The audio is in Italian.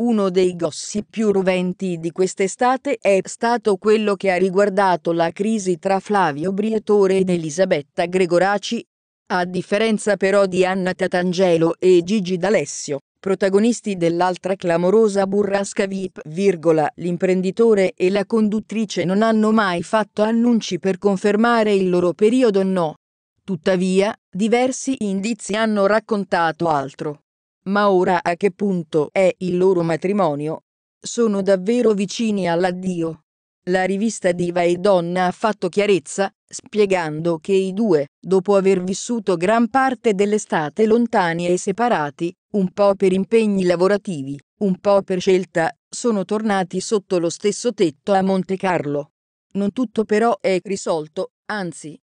Uno dei gossi più roventi di quest'estate è stato quello che ha riguardato la crisi tra Flavio Briatore ed Elisabetta Gregoraci. A differenza però di Anna Tatangelo e Gigi D'Alessio, protagonisti dell'altra clamorosa burrasca VIP, l'imprenditore e la conduttrice non hanno mai fatto annunci per confermare il loro periodo no. Tuttavia, diversi indizi hanno raccontato altro. Ma ora a che punto è il loro matrimonio? Sono davvero vicini all'addio. La rivista Diva e Donna ha fatto chiarezza, spiegando che i due, dopo aver vissuto gran parte dell'estate lontani e separati, un po' per impegni lavorativi, un po' per scelta, sono tornati sotto lo stesso tetto a Monte Carlo. Non tutto però è risolto, anzi,